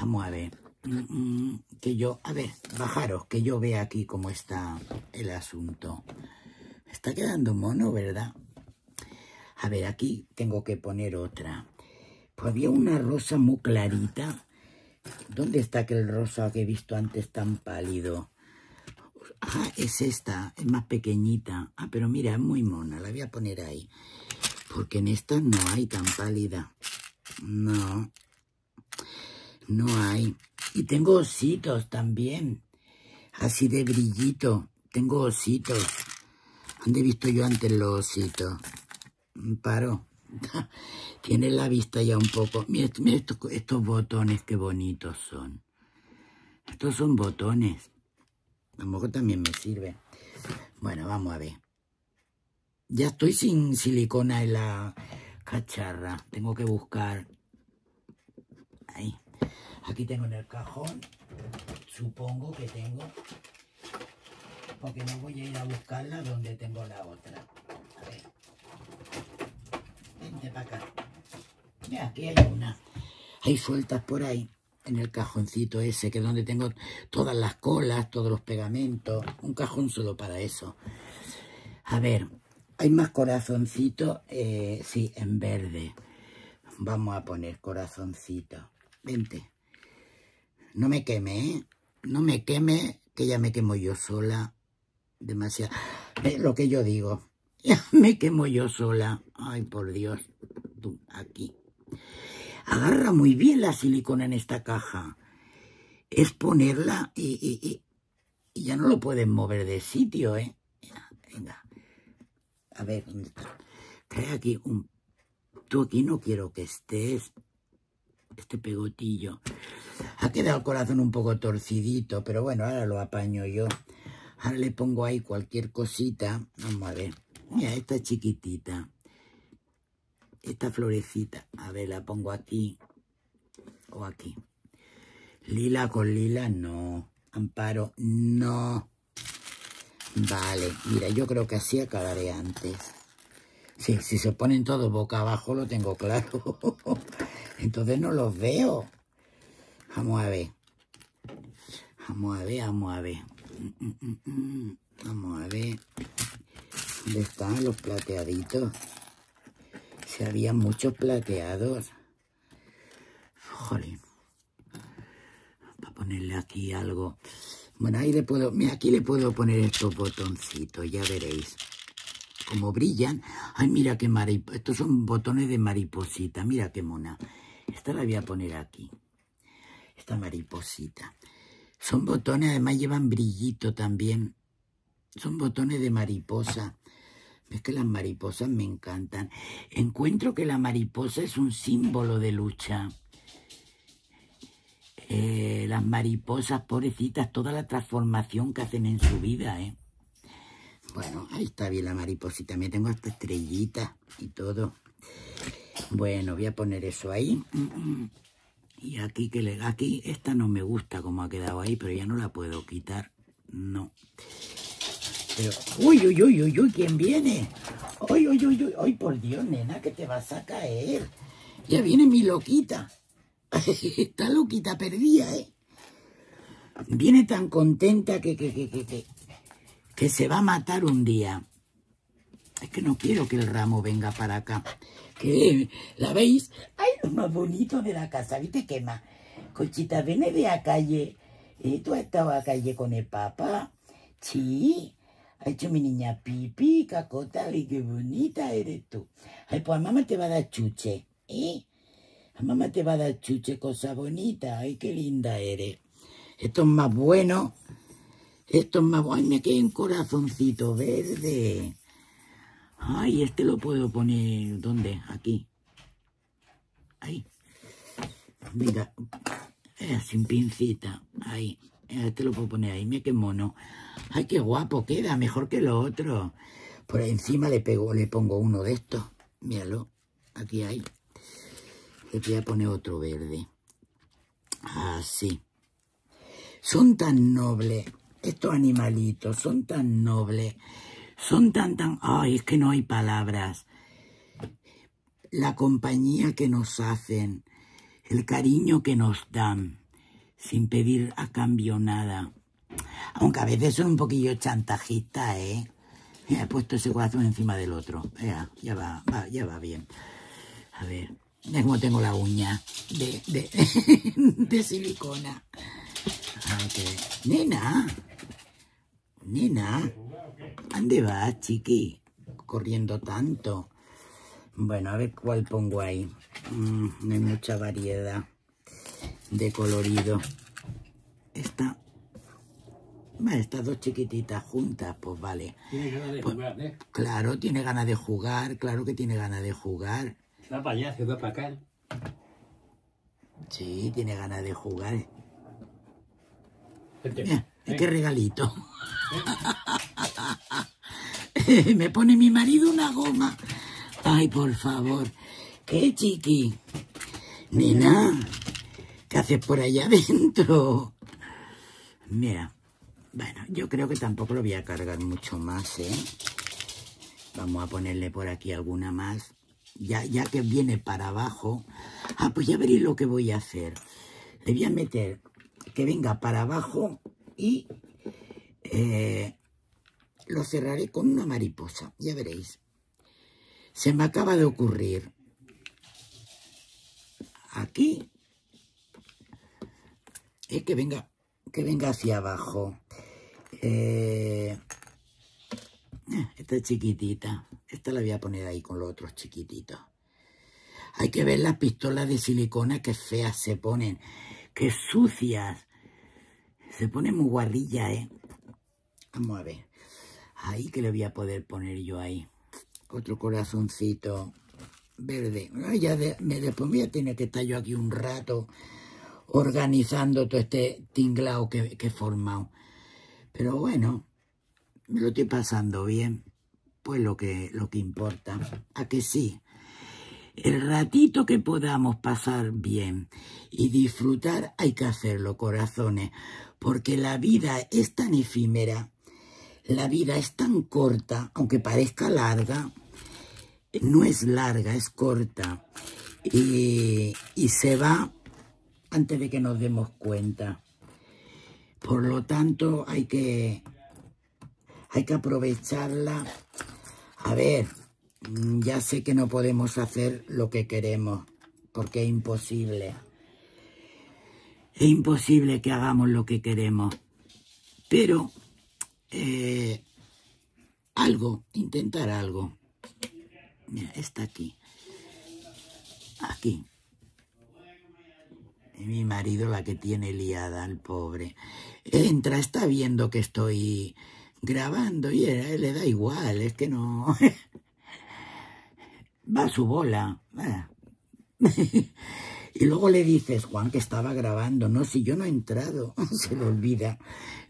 Vamos a ver. Mm, mm, que yo, a ver, bajaros, que yo vea aquí cómo está el asunto. Está quedando mono, ¿verdad? A ver, aquí tengo que poner otra. Pues había una rosa muy clarita. ¿Dónde está aquel rosa que he visto antes tan pálido? Ah, es esta, es más pequeñita. Ah, pero mira, es muy mona, la voy a poner ahí. Porque en esta no hay tan pálida. No. No hay. Y tengo ositos también. Así de brillito. Tengo ositos. ¿Dónde he visto yo antes los ositos? Paro. Tiene la vista ya un poco. Mira, estos, botones, qué bonitos son. Estos son botones. A lo mejor también me sirve. Bueno, vamos a ver. Ya estoy sin silicona en la cacharra. Tengo que buscar. Ahí. Aquí tengo en el cajón. Supongo que tengo. Porque no voy a ir a buscarla donde tengo la otra. A ver. Vente para acá. Mira, aquí hay una. Hay sueltas por ahí. En el cajoncito ese, que es donde tengo todas las colas, todos los pegamentos. Un cajón solo para eso. A ver, hay más corazoncito, eh, sí, en verde. Vamos a poner corazoncito. Vente. No me queme, ¿eh? No me queme, que ya me quemo yo sola. Demasiado. Es lo que yo digo. Ya me quemo yo sola. Ay, por Dios. Tú, aquí. Agarra muy bien la silicona en esta caja. Es ponerla y, y ya no lo pueden mover de sitio, ¿eh? Venga. A ver, Trae aquí un... Tú aquí no quiero que estés. Este pegotillo. Ha quedado el corazón un poco torcidito, pero bueno, ahora lo apaño yo. Ahora le pongo ahí cualquier cosita. Vamos a ver. Mira, esta chiquitita. Esta florecita. A ver, la pongo aquí. O aquí. Lila con lila, no. Amparo, no. Vale, mira, yo creo que así acabaré antes. Sí, si se ponen todos boca abajo lo tengo claro. Entonces no los veo. Vamos a ver. Vamos a ver, vamos a ver. Vamos a ver. ¿Dónde están los plateaditos? se había muchos plateados. Vamos a ponerle aquí algo. Bueno, aquí le puedo poner estos botoncitos, ya veréis. cómo brillan. Ay, mira qué mariposa. Estos son botones de mariposita. Mira qué mona. Esta la voy a poner aquí. Esta mariposita. Son botones, además llevan brillito también. Son botones de mariposa. Es que las mariposas me encantan. Encuentro que la mariposa es un símbolo de lucha. Eh, las mariposas, pobrecitas, toda la transformación que hacen en su vida, ¿eh? Bueno, ahí está bien la mariposita. Me tengo esta estrellita y todo. Bueno, voy a poner eso ahí. Y aquí, que le, aquí esta no me gusta como ha quedado ahí, pero ya no la puedo quitar. No. Pero, uy, uy, uy, uy, uy, ¿quién viene? Uy, uy, uy, uy, uy, por Dios, nena, que te vas a caer. Ya viene mi loquita. Está loquita perdida, ¿eh? Viene tan contenta que, que, que, que, que se va a matar un día. Es que no quiero que el ramo venga para acá. Que la veis. Ay, lo más bonito de la casa. ¿Viste qué más? Cochita, viene de la calle. Eh, ¿Tú has estado a calle con el papá? Sí. Ha hecho mi niña pipi, cacota. qué bonita eres tú. Ay, pues mamá te va a dar chuche. ¿Eh? mamá te va a dar chuche, cosa bonita. Ay, qué linda eres. Esto es más bueno. Esto es más bueno. Ay, me queda un corazoncito verde. Ay, este lo puedo poner... ¿Dónde? Aquí. Ahí. Mira. Eh, sin pincita. Ahí. Eh, este lo puedo poner ahí. Mira qué mono. Ay, qué guapo queda. Mejor que lo otro. Por encima le, pego, le pongo uno de estos. Míralo. Aquí hay. Le voy a poner otro verde. Así. Ah, son tan nobles. Estos animalitos son tan nobles. Son tan, tan... Ay, es que no hay palabras. La compañía que nos hacen. El cariño que nos dan. Sin pedir a cambio nada. Aunque a veces son un poquillo chantajistas, ¿eh? He puesto ese guazo encima del otro. Ya, ya va, ya va bien. A ver es como tengo la uña de, de, silicona. Ah, okay. Nena, nena, ¿dónde vas, chiqui? Corriendo tanto. Bueno, a ver cuál pongo ahí. no mm, hay mucha variedad de colorido. Esta estas dos chiquititas juntas, pues vale. Tiene ganas de pues, jugar, ¿eh? Claro, tiene ganas de jugar, claro que tiene ganas de jugar va para allá, se va para acá. Sí, tiene ganas de jugar. Mira, qué regalito. Me pone mi marido una goma. Ay, por favor. ¿Qué, chiqui? Nina. ¿qué haces por allá adentro? Mira, bueno, yo creo que tampoco lo voy a cargar mucho más, ¿eh? Vamos a ponerle por aquí alguna más ya, ya que viene para abajo. Ah, pues ya veréis lo que voy a hacer. Le voy a meter que venga para abajo y eh, lo cerraré con una mariposa. Ya veréis. Se me acaba de ocurrir. Aquí. Eh, que venga, que venga hacia abajo. Eh, esta chiquitita. Esta la voy a poner ahí con los otros chiquititos. Hay que ver las pistolas de silicona que feas se ponen. que sucias! Se ponen muy guarrillas, ¿eh? Vamos a ver. Ahí que le voy a poder poner yo ahí. Otro corazoncito verde. ya me después voy a que estar yo aquí un rato organizando todo este tinglao que, que he formado. Pero bueno, me lo estoy pasando bien es lo que, lo que importa. A que sí. El ratito que podamos pasar bien y disfrutar hay que hacerlo, corazones, porque la vida es tan efímera, la vida es tan corta, aunque parezca larga, no es larga, es corta. Y, y se va antes de que nos demos cuenta. Por lo tanto, hay que, hay que aprovecharla a ver, ya sé que no podemos hacer lo que queremos, porque es imposible. Es imposible que hagamos lo que queremos. Pero, eh, algo, intentar algo. Mira, está aquí. Aquí. Mi marido la que tiene liada al pobre. Entra, está viendo que estoy grabando y a él le da igual, es que no... Va su bola. Y luego le dices, Juan, que estaba grabando. No, si yo no he entrado, se le olvida.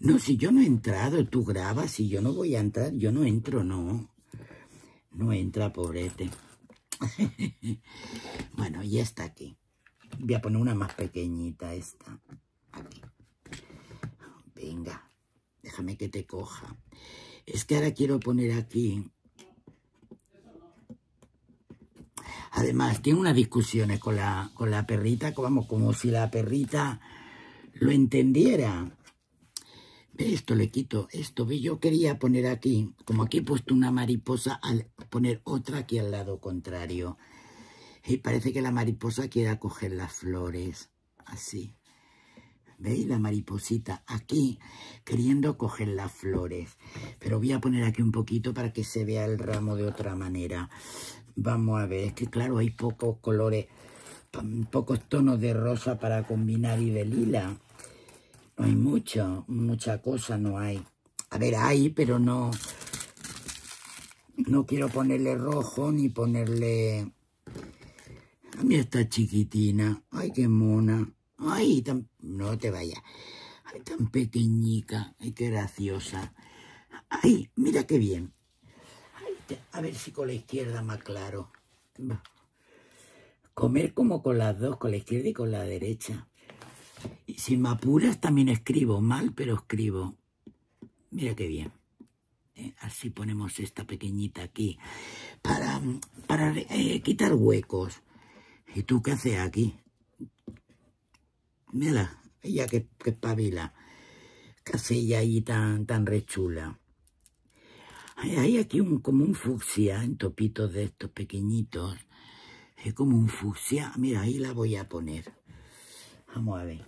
No, si yo no he entrado, tú grabas, y yo no voy a entrar, yo no entro, no. No entra, pobrete. bueno, y está aquí. Voy a poner una más pequeñita, esta. Aquí. Venga. Déjame que te coja. Es que ahora quiero poner aquí... Además, tiene unas discusiones con la, perrita, vamos, como si la perrita lo entendiera. Esto le quito, esto. Yo quería poner aquí, como aquí he puesto una mariposa, al poner otra aquí al lado contrario. Y parece que la mariposa Quiere coger las flores, así. ¿Veis la mariposita aquí? Queriendo coger las flores. Pero voy a poner aquí un poquito para que se vea el ramo de otra manera. Vamos a ver, es que claro, hay pocos colores, pocos tonos de rosa para combinar y de lila. No hay mucho, mucha cosa no hay. A ver, hay, pero no... No quiero ponerle rojo ni ponerle... A mí está chiquitina. Ay, qué mona. Ay, tan... no te vayas. Ay, tan pequeñica. Ay, qué graciosa. Ay, mira qué bien. A ver si con la izquierda más claro. Comer como con las dos, con la izquierda y con la derecha. Y si me apuras también escribo mal, pero escribo. Mira qué bien. Eh, así ponemos esta pequeñita aquí. Para, para eh, quitar huecos. ¿Y tú qué haces aquí? mira, ella que, que espabila. Que ella ahí tan, tan rechula. Hay, hay aquí un, como un fucsia, en topitos de estos pequeñitos. Es como un fucsia. Mira, ahí la voy a poner. Vamos a ver.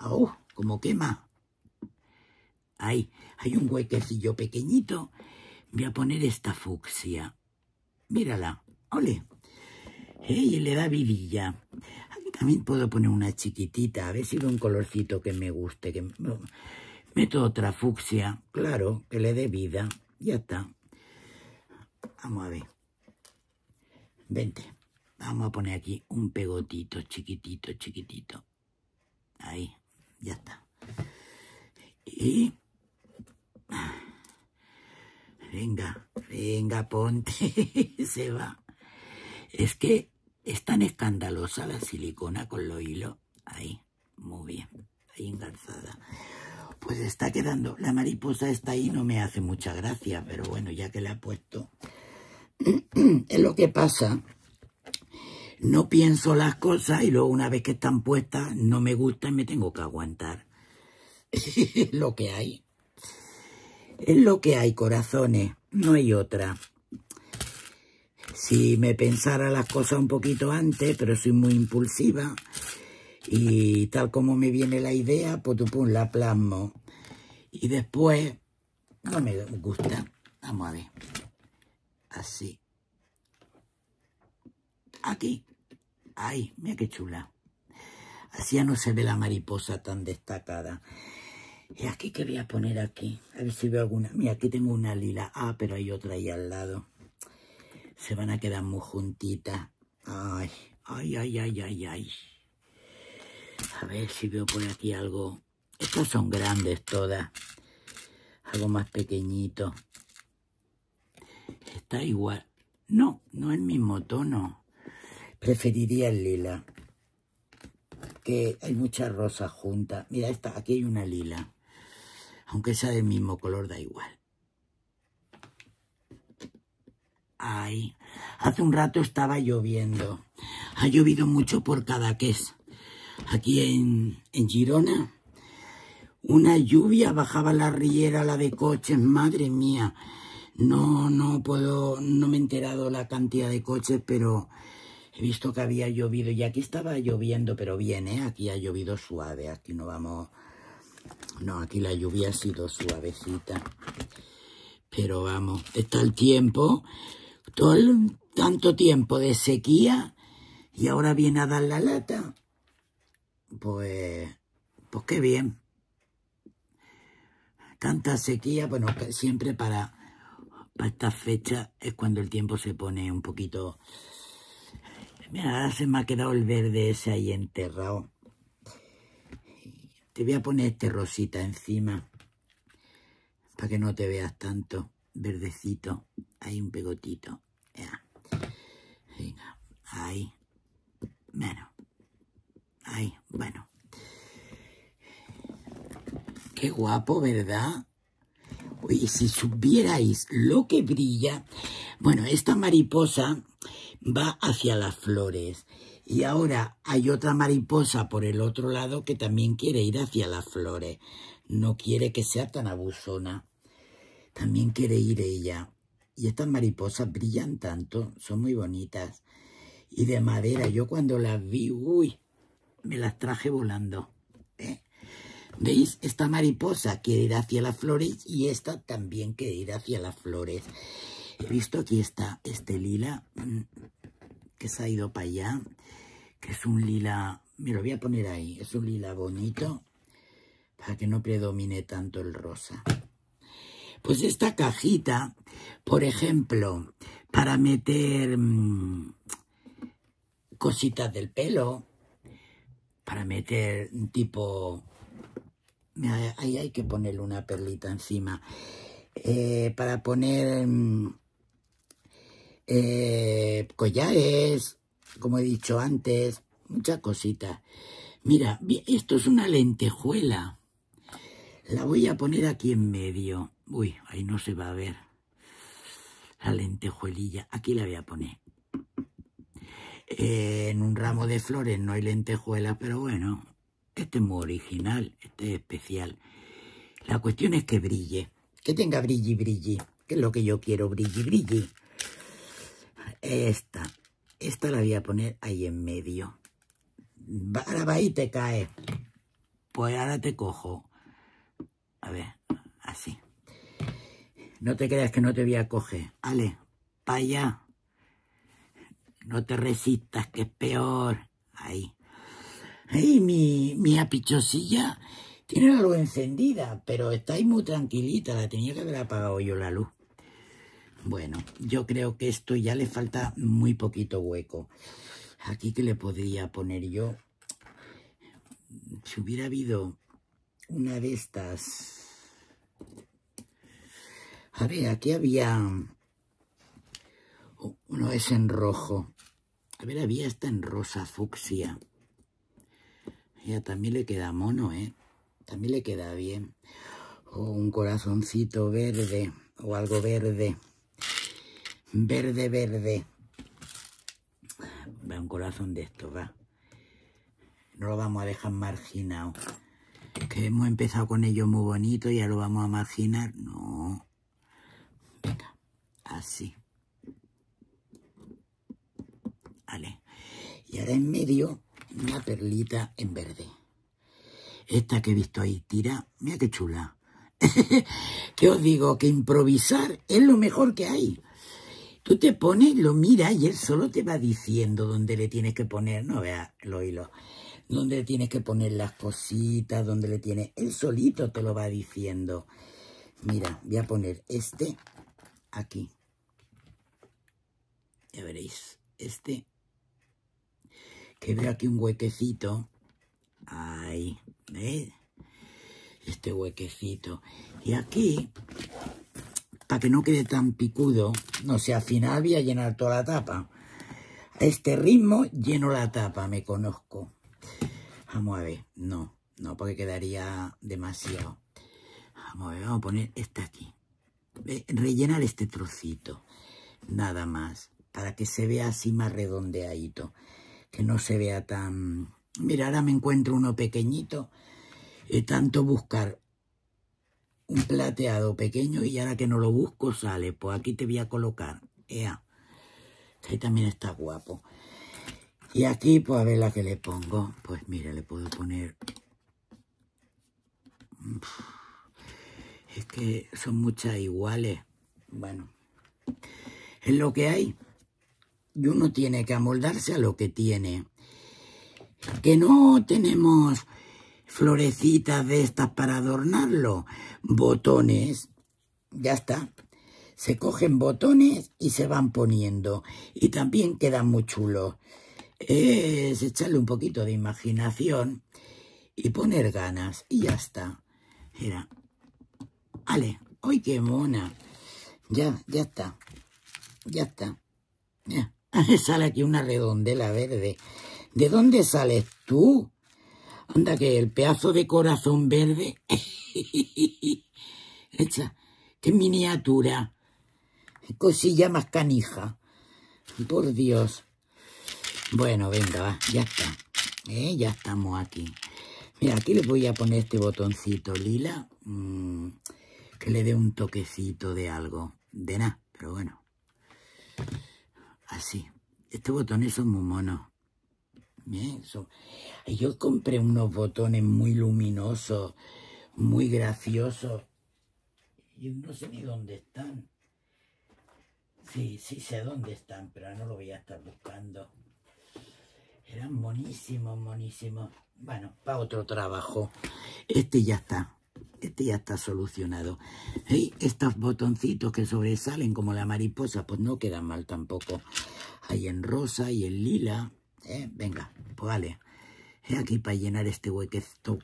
¡Oh! Como quema. Ahí, hay un huequecillo pequeñito. Voy a poner esta fucsia. Mírala. ¡Ole! Y le da vidilla también puedo poner una chiquitita, a ver si veo un colorcito que me guste. Que... Meto otra fucsia, claro, que le dé vida. Ya está. Vamos a ver. Vente. Vamos a poner aquí un pegotito chiquitito, chiquitito. Ahí, ya está. Y... Venga, venga, ponte. Se va. Es que es tan escandalosa la silicona con los hilos. Ahí, muy bien, ahí engarzada. Pues está quedando. La mariposa está ahí, no me hace mucha gracia, pero bueno, ya que la ha puesto. es lo que pasa. No pienso las cosas y luego una vez que están puestas no me gustan y me tengo que aguantar. es lo que hay. Es lo que hay, corazones. No hay otra si me pensara las cosas un poquito antes, pero soy muy impulsiva y tal como me viene la idea, pues pum, la plasmo. Y después, no me gusta. Vamos a ver. Así. Aquí. Ay, mira qué chula. Así ya no se ve la mariposa tan destacada. ¿Y aquí qué voy a poner aquí? A ver si veo alguna. Mira, aquí tengo una lila. Ah, pero hay otra ahí al lado se van a quedar muy juntitas. Ay, ay, ay, ay, ay, ay. A ver si veo por aquí algo. Estas son grandes todas. Algo más pequeñito. Está igual. No, no es el mismo tono. Preferiría el lila. Que hay muchas rosas juntas. Mira, esta, aquí hay una lila. Aunque sea del mismo color, da igual. Ay, hace un rato estaba lloviendo. Ha llovido mucho por cada Cadaqués. Aquí en, en Girona. Una lluvia bajaba la riera, la de coches, madre mía. No, no puedo, no me he enterado la cantidad de coches, pero he visto que había llovido. Y aquí estaba lloviendo, pero bien, ¿eh? Aquí ha llovido suave, aquí no vamos... No, aquí la lluvia ha sido suavecita. Pero vamos, está el tiempo todo tanto tiempo de sequía y ahora viene a dar la lata. Pues, pues qué bien. Tanta sequía, bueno, siempre para, para estas fechas es cuando el tiempo se pone un poquito... Mira, ahora se me ha quedado el verde ese ahí enterrado. Te voy a poner este rosita encima para que no te veas tanto verdecito. Hay un pegotito. Venga, ahí. Bueno. Ahí, bueno. Qué guapo, ¿verdad? Oye, si supierais lo que brilla... Bueno, esta mariposa va hacia las flores. Y ahora hay otra mariposa por el otro lado que también quiere ir hacia las flores. No quiere que sea tan abusona. También quiere ir ella. Y estas mariposas brillan tanto, son muy bonitas. Y de madera, yo cuando las vi, uy, me las traje volando. ¿eh? ¿Veis? Esta mariposa quiere ir hacia las flores y esta también quiere ir hacia las flores. He visto aquí está este lila mm, que se ha ido para allá, que es un lila, me lo voy a poner ahí, es un lila bonito para que no predomine tanto el rosa. Pues esta cajita, por ejemplo, para meter mm, cositas del pelo, para meter tipo... Ahí hay que ponerle una perlita encima. Eh, para poner mm, eh, collares, como he dicho antes, muchas cositas. Mira, esto es una lentejuela. La voy a poner aquí en medio. Uy, ahí no se va a ver la lentejuelilla. Aquí la voy a poner. en un ramo de flores no hay lentejuelas, pero bueno, este es muy original, este es especial. La cuestión es que brille, que tenga y brilli, que es lo que yo quiero, brilli brilli. Esta, esta la voy a poner ahí en medio. Ahora va y te cae. Pues ahora te cojo. A ver, así. No te creas que no te voy a coger. Ale, pa' allá. No te resistas, que es peor. Ahí. Ahí mi, mi apichosilla tiene la luz encendida, pero está ahí muy tranquilita. La tenía que haber apagado yo la luz. Bueno, yo creo que esto ya le falta muy poquito hueco. Aquí que le podría poner yo... Si hubiera habido una de estas a ver, aquí había... Oh, uno es en rojo. A ver, había esta en rosa fucsia. Ya también le queda mono, ¿eh? También le queda bien. O un corazoncito verde. O algo verde. Verde, verde. Va, un corazón de esto, va. No lo vamos a dejar marginado. Que hemos empezado con ello muy bonito y ya lo vamos a marginar. No, Venga, así. Vale. Y ahora en medio una perlita en verde. Esta que he visto ahí, tira, mira qué chula. ¿Qué os digo, que improvisar es lo mejor que hay. Tú te pones, lo miras y él solo te va diciendo dónde le tienes que poner, no vea los hilo. dónde le tienes que poner las cositas, dónde le tienes, él solito te lo va diciendo. Mira, voy a poner este aquí. Ya veréis, este, que veo aquí un huequecito. Ahí, ¿veis? Este huequecito. Y aquí, para que no quede tan picudo, no sé, al final voy a llenar toda la tapa. A este ritmo lleno la tapa, me conozco. Vamos a ver, no, no, porque quedaría demasiado. Vamos a ver, vamos a poner esta aquí. Eh, rellenar este trocito, nada más, para que se vea así más redondeadito, que no se vea tan... Mira, ahora me encuentro uno pequeñito, Y eh, tanto buscar un plateado pequeño y ahora que no lo busco sale, pues aquí te voy a colocar, ea, ahí también está guapo. Y aquí, pues a ver la que le pongo, pues mira, le puedo poner... Es que son muchas iguales. Bueno, es lo que hay. Y uno tiene que amoldarse a lo que tiene. Que no tenemos florecitas de estas para adornarlo. Botones. Ya está. Se cogen botones y se van poniendo. Y también quedan muy chulos. Es echarle un poquito de imaginación y poner ganas. Y ya está. Mira, Ale, ¡ay, qué mona! Ya, ya está. Ya está. sale aquí una redondela verde. ¿De dónde sales tú? Anda, que el pedazo de corazón verde... Echa, qué miniatura. Cosilla más canija. Por Dios. Bueno, venga, va, ya está. Eh, ya estamos aquí. Mira, aquí le voy a poner este botoncito lila. Mm que le dé un toquecito de algo. De nada, pero bueno. Así. Estos botones son muy monos. Bien, Yo compré unos botones muy luminosos, muy graciosos. Yo no sé ni dónde están. Sí, sí sé dónde están, pero no lo voy a estar buscando. Eran monísimos, monísimos. Bueno, para otro trabajo. Este ya está. Este ya está solucionado. Estos botoncitos que sobresalen como la mariposa, pues no quedan mal tampoco. Hay en rosa y en lila. ¿eh? Venga, pues vale. Aquí para llenar este huequecito,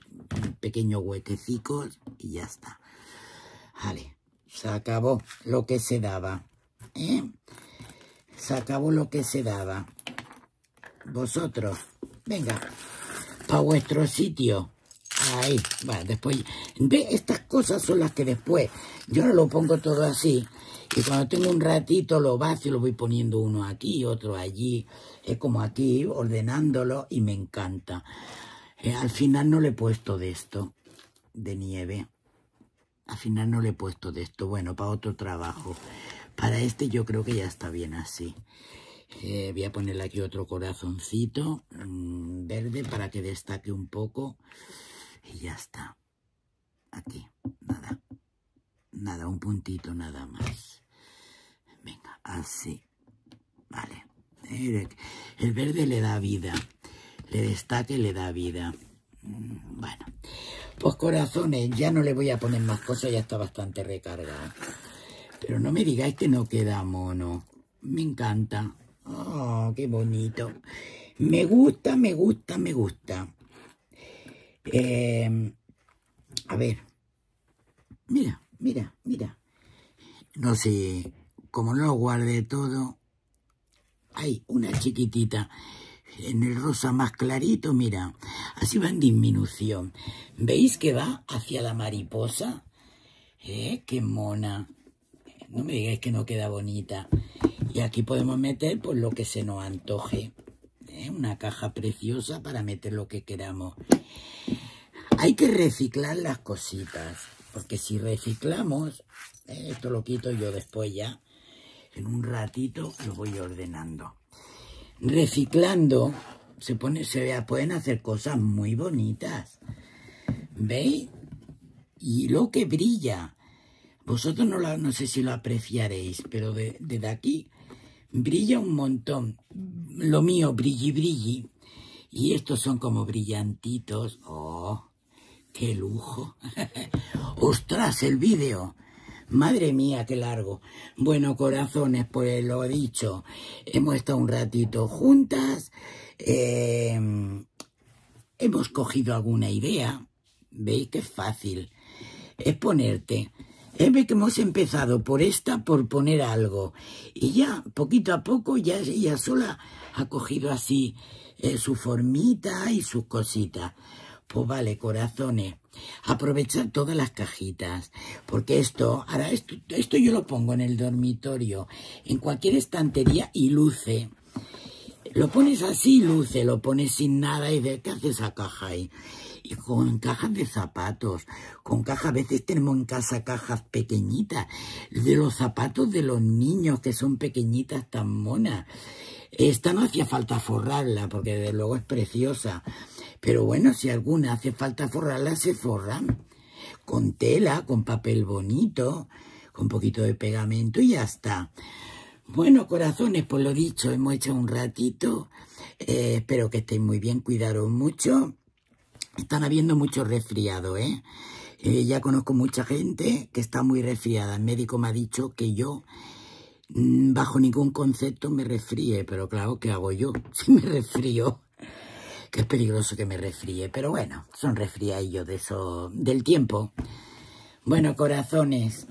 pequeño huequecito y ya está. Vale, se acabó lo que se daba. ¿eh? Se acabó lo que se daba. Vosotros, venga, para vuestro sitio. Ahí, va, después. estas cosas son las que después. Yo no lo pongo todo así. Y cuando tengo un ratito lo vacío, lo voy poniendo uno aquí, otro allí. Es como aquí, ordenándolo y me encanta. Eh, al final no le he puesto de esto, de nieve. Al final no le he puesto de esto. Bueno, para otro trabajo. Para este yo creo que ya está bien así. Eh, voy a ponerle aquí otro corazoncito mm, verde para que destaque un poco. Y ya está. Aquí, nada. Nada, un puntito nada más. Venga, así. Vale. El verde le da vida. Le destaque, le da vida. Mm, bueno. Pues corazones, ya no le voy a poner más cosas, ya está bastante recargado. Pero no me digáis que no queda mono. Me encanta. Oh, qué bonito. Me gusta, me gusta, me gusta. Em, a ver. Mira, mira, mira. No sé, como no lo guardé todo, hay una chiquitita. En el rosa más clarito, mira, así va en disminución. ¿Veis que va hacia la mariposa? ¿Eh? ¡Qué mona! No me digáis que no queda bonita. Y aquí podemos meter pues, lo que se nos antoje. ¿eh? Una caja preciosa para meter lo que queramos. Hay que reciclar las cositas, porque si reciclamos, eh, esto lo quito yo después ya, en un ratito lo voy ordenando. Reciclando se, pone, se pueden hacer cosas muy bonitas. ¿Veis? Y lo que brilla. Vosotros no, no sé si lo apreciaréis, pero desde de aquí brilla un montón. Lo mío, brilli, brilli. Y estos son como brillantitos. ¡Oh! ¡Qué lujo! ¡Ostras, el vídeo! Madre mía, qué largo. Bueno, corazones, pues lo he dicho. Hemos estado un ratito juntas. Em, hemos cogido alguna idea. ¿Veis qué fácil? Es ponerte ve que hemos empezado por esta, por poner algo. Y ya, poquito a poco, ya ella sola ha cogido así eh, su formita y sus cositas. Pues vale, corazones, aprovechar todas las cajitas, porque esto, ahora esto, yo lo pongo en el dormitorio, en cualquier estantería y luce. Lo pones así, luce, lo pones sin nada y de qué hace esa caja ahí y con cajas de zapatos, con cajas, a veces tenemos en casa cajas pequeñitas, de los zapatos de los niños que son pequeñitas tan monas. Esta no hacía falta forrarla, porque desde luego es preciosa. Pero bueno, si alguna hace falta forrarla, se forran. Con tela, con papel bonito, con poquito de pegamento y ya está. Bueno, corazones, por lo dicho, hemos hecho un ratito. Eh, espero que estéis muy bien, cuidaros mucho. Están habiendo mucho resfriado, ¿eh? ¿eh? Ya conozco mucha gente que está muy resfriada. El médico me ha dicho que yo mm, bajo ningún concepto me resfríe, pero claro, ¿qué hago yo si me resfrío? Que es peligroso que me resfríe, pero bueno, son resfriadillos de eso, del tiempo. Bueno, corazones,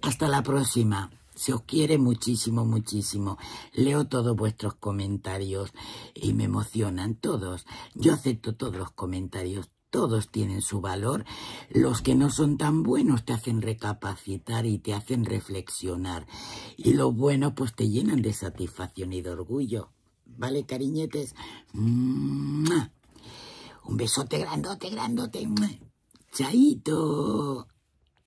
hasta la próxima. Se os quiere muchísimo, muchísimo. Leo todos vuestros comentarios y me emocionan todos. Yo acepto todos los comentarios. Todos tienen su valor. Los que no son tan buenos te hacen recapacitar y te hacen reflexionar. Y los buenos pues te llenan de satisfacción y de orgullo. ¿Vale, cariñetes? Un besote grandote, grandote. Chaito.